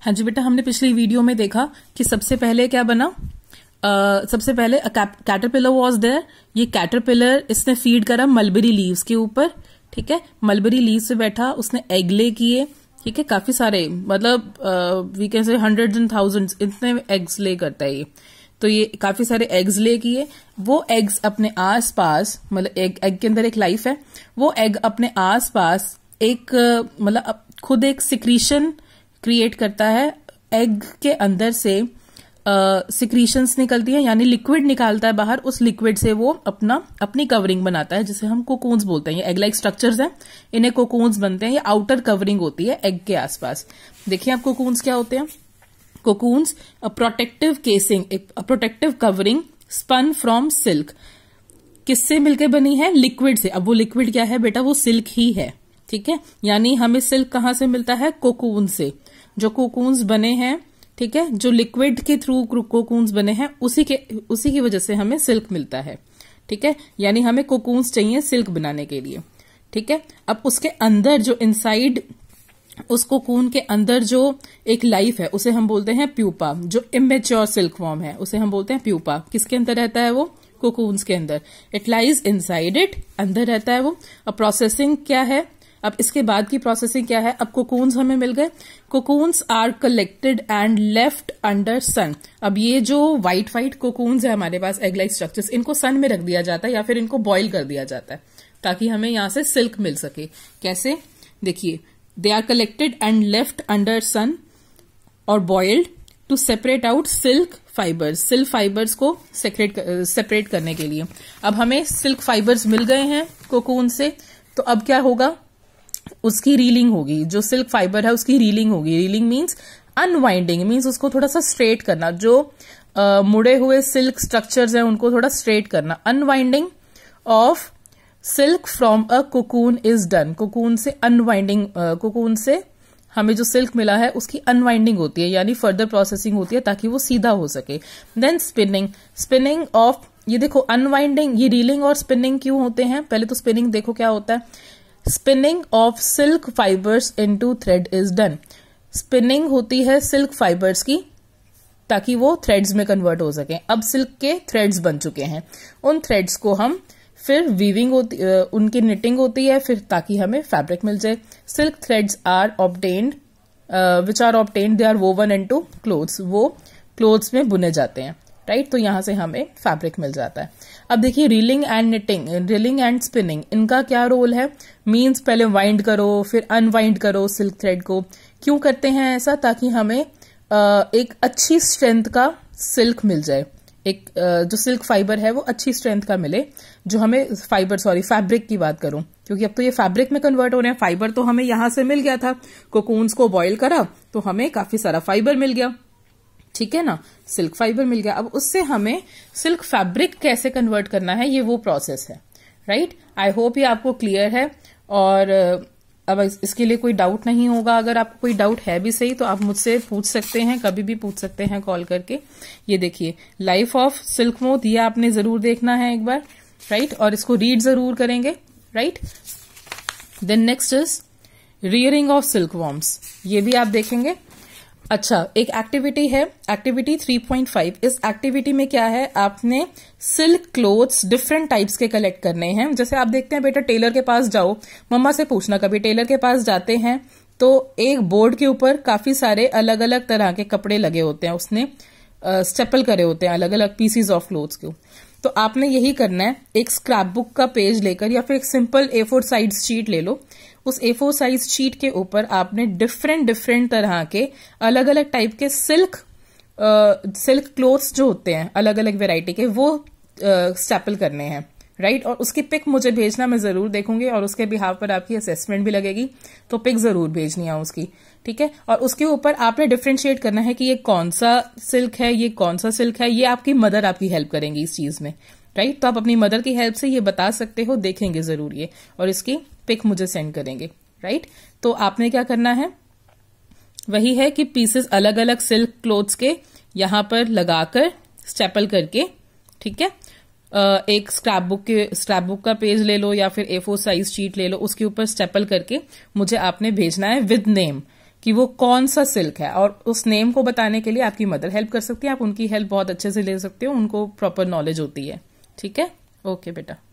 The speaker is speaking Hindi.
हाँ जी बेटा हमने पिछली वीडियो में देखा कि सबसे पहले क्या बना आ, सबसे पहले कैटरपिलर वॉज देयर ये कैटरपिलर इसने फीड करा मलबरी लीव्स के ऊपर ठीक है मलबरी लीव्स पे बैठा उसने एग ले किए ठीक है काफी सारे मतलब we can say hundred and thousand इतने एग्स ले करता है ये तो ये काफी सारे एग्स ले किए वो एग्स अपने आस पास मतलब एग एग के अंदर एक लाइफ है वो एग अपने आस पास एक मतलब खुद एक सिक्रीशन क्रिएट करता है एग के अंदर से सिक्रीशंस uh, निकलती है यानी लिक्विड निकालता है बाहर उस लिक्विड से वो अपना अपनी कवरिंग बनाता है जिसे हम कोकोन्स बोलते हैं ये एग लाइक स्ट्रक्चर्स हैं इन्हें कोकोन्स बनते हैं ये आउटर कवरिंग होती है एग के आसपास देखिए आप कोकोन्स क्या होते हैं cocoons protective casing protective covering spun from silk किससे मिलकर बनी है लिक्विड से अब वो लिक्विड क्या है बेटा वो सिल्क ही है ठीक है यानी हमें सिल्क कहाँ से मिलता है कोकून से जो कोकून्स बने हैं ठीक है जो लिक्विड के थ्रू कोकून्स बने हैं उसी के उसी की वजह से हमें सिल्क मिलता है ठीक है यानी हमें कोकून्स चाहिए सिल्क बनाने के लिए ठीक है अब उसके अंदर जो इनसाइड उस कोकून के अंदर जो एक लाइफ है उसे हम बोलते हैं प्यूपा जो इमेच्योर सिल्क फॉर्म है उसे हम बोलते हैं प्यूपा किसके अंदर रहता है वो कोकून्स के अंदर इट लाइज इनसाइड इट अंदर रहता है वो अब प्रोसेसिंग क्या है अब इसके बाद की प्रोसेसिंग क्या है अब कोकून्स हमें मिल गए cocoons are collected and left under sun अब ये जो व्हाइट व्हाइट कोकून्स है हमारे पास एग्लाइट स्ट्रक्चर्स इनको सन में रख दिया जाता है या फिर इनको बॉइल कर दिया जाता है ताकि हमें यहां से सिल्क मिल सके कैसे देखिए they are collected and left under sun और boiled to separate out silk fibres silk fibres को सेपरेट सेपरेट करने के लिए अब हमें सिल्क फाइबर्स मिल गए हैं कोकून से तो अब क्या होगा उसकी रीलिंग होगी जो सिल्क फाइबर है उसकी रीलिंग होगी रीलिंग मीन्स अनवाइंडिंग मीन्स उसको थोड़ा सा स्ट्रेट करना जो आ, मुड़े हुए सिल्क स्ट्रक्चर्स हैं उनको थोड़ा स्ट्रेट करना unwinding of silk from a cocoon is done cocoon से अनवाइंडिंग कोकून से हमें जो सिल्क मिला है उसकी अनवाइंडिंग होती है यानी फर्दर प्रोसेसिंग होती है ताकि वो सीधा हो सके देन स्पिनिंग स्पिनिंग ऑफ ये देखो अनवाइंडिंग ये रीलिंग और स्पिनिंग क्यों होते हैं पहले तो स्पिनिंग देखो क्या होता है spinning of silk fibres into thread is done spinning होती है सिल्क फाइबर्स की ताकि वो थ्रेड्स में कन्वर्ट हो सके अब सिल्क के थ्रेड्स बन चुके हैं उन थ्रेड्स को हम फिर वीविंग होती उनकी निटिंग होती है फिर ताकि हमें फैब्रिक मिल जाए silk threads are obtained which are obtained they are woven to clothes वो क्लोथ्स में बुने जाते हैं राइट तो यहाँ से हमें फैब्रिक मिल जाता है अब देखिए reeling and knitting reeling and spinning इनका क्या रोल है मीन्स पहले वाइंड करो फिर अनवाइंड करो सिल्क थ्रेड को क्यों करते हैं ऐसा ताकि हमें एक अच्छी स्ट्रेंथ का सिल्क मिल जाए एक जो सिल्क फाइबर है वो अच्छी स्ट्रेंथ का मिले जो हमें फाइबर सॉरी फैब्रिक की बात करूं क्योंकि अब तो ये फैब्रिक में कन्वर्ट हो रहे हैं फाइबर तो हमें यहां से मिल गया था कोकून्स को बॉईल करा तो हमें काफी सारा फाइबर मिल गया ठीक है ना सिल्क फाइबर मिल गया अब उससे हमें सिल्क फैब्रिक कैसे कन्वर्ट करना है ये वो प्रोसेस है राइट आई होप ये आपको क्लियर है और अब इसके लिए कोई डाउट नहीं होगा अगर आपको कोई डाउट है भी सही तो आप मुझसे पूछ सकते हैं कभी भी पूछ सकते हैं कॉल करके ये देखिए लाइफ ऑफ सिल्क मोथ ये आपने जरूर देखना है एक बार राइट और इसको रीड जरूर करेंगे right then next is rearing of silkworms ये भी आप देखेंगे अच्छा एक एक्टिविटी है एक्टिविटी 3.5 इस एक्टिविटी में क्या है आपने सिल्क क्लोथ्स डिफरेंट टाइप्स के कलेक्ट करने हैं जैसे आप देखते हैं बेटा टेलर के पास जाओ मम्मा से पूछना कभी टेलर के पास जाते हैं तो एक बोर्ड के ऊपर काफी सारे अलग अलग तरह के कपड़े लगे होते हैं उसने स्टेपल करे होते हैं अलग अलग पीसीज ऑफ क्लोथ्स के तो आपने यही करना है एक स्क्रैप बुक का पेज लेकर या फिर एक simple A four size sheet ले लो उस ए फोर साइज शीट के ऊपर आपने डिफरेंट डिफरेंट तरह के अलग अलग टाइप के सिल्क सिल्क uh, क्लोथ्स जो होते हैं अलग अलग वेराइटी के वो स्टैपल uh, करने हैं राइट और उसकी पिक मुझे भेजना मैं जरूर देखूंगी और उसके बिहाव पर आपकी असेसमेंट भी लगेगी तो पिक जरूर भेजनी है उसकी ठीक है और उसके ऊपर आपने डिफ्रेंशिएट करना है कि ये कौन सा सिल्क है ये कौन सा सिल्क है ये आपकी मदर आपकी हेल्प करेंगी इस चीज में राइट तो आप अपनी मदर की हेल्प से ये बता सकते हो देखेंगे जरूर ये और इसकी पिक मुझे सेंड करेंगे राइट तो आपने क्या करना है वही है कि पीसेस अलग अलग सिल्क क्लोथ्स के यहां पर लगाकर स्टेपल करके ठीक है एक स्क्रैप बुक के स्क्रैप बुक का पेज ले लो या फिर ए फोर साइज शीट ले लो उसके ऊपर स्टेपल करके मुझे आपने भेजना है विद नेम कि वो कौन सा सिल्क है और उस नेम को बताने के लिए आपकी मदर हेल्प कर सकती है आप उनकी हेल्प बहुत अच्छे से ले सकते हो उनको प्रॉपर नॉलेज होती है ठीक है ओके बेटा